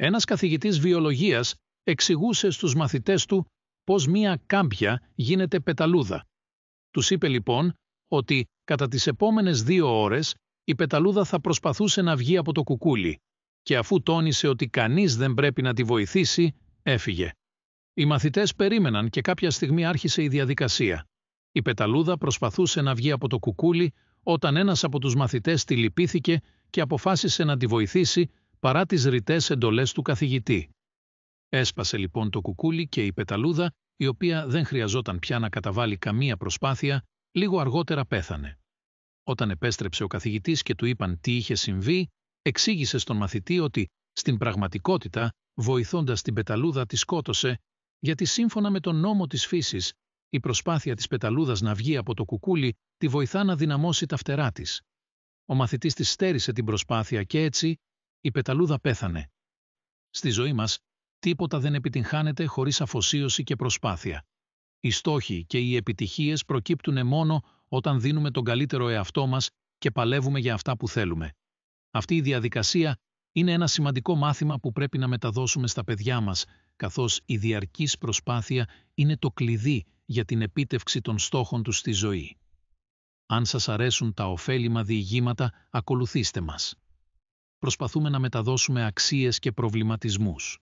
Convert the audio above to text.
Ένας καθηγητής βιολογίας εξηγούσε στους μαθητές του πώς μία κάμπια γίνεται πεταλούδα. Τους είπε λοιπόν ότι κατά τις επόμενες δύο ώρες η πεταλούδα θα προσπαθούσε να βγει από το κουκούλι και αφού τόνισε ότι κανείς δεν πρέπει να τη βοηθήσει, έφυγε. Οι μαθητές περίμεναν και κάποια στιγμή άρχισε η διαδικασία. Η πεταλούδα προσπαθούσε να βγει από το κουκούλι όταν ένας από τους μαθητές τη λυπήθηκε και αποφάσισε να τη βοηθήσει παρά τις ρητές εντολές του καθηγητή. Έσπασε λοιπόν το κουκούλι και η πεταλούδα, η οποία δεν χρειαζόταν πια να καταβάλει καμία προσπάθεια, λίγο αργότερα πέθανε. Όταν επέστρεψε ο καθηγητής και του είπαν τι είχε συμβεί, εξήγησε στον μαθητή ότι, στην πραγματικότητα, βοηθώντας την πεταλούδα τη σκότωσε, γιατί σύμφωνα με τον νόμο της φύσης, η προσπάθεια της πεταλούδας να βγει από το κουκούλι τη βοηθά να δυναμώσει τα φτερά της. Ο μαθητής της στέρισε την προσπάθεια και έτσι, η πεταλούδα πέθανε. Στη ζωή μας, τίποτα δεν επιτυγχάνεται χωρίς αφοσίωση και προσπάθεια. Οι στόχοι και οι επιτυχίες προκύπτουν μόνο όταν δίνουμε τον καλύτερο εαυτό μας και παλεύουμε για αυτά που θέλουμε. Αυτή η διαδικασία είναι ένα σημαντικό μάθημα που πρέπει να μεταδώσουμε στα παιδιά μας, καθώς η διαρκής προσπάθεια είναι το κλειδί για την επίτευξη των στόχων τους στη ζωή. Αν σας αρέσουν τα ωφέλιμα διηγήματα, ακολουθήστε μας προσπαθούμε να μεταδώσουμε αξίες και προβληματισμούς.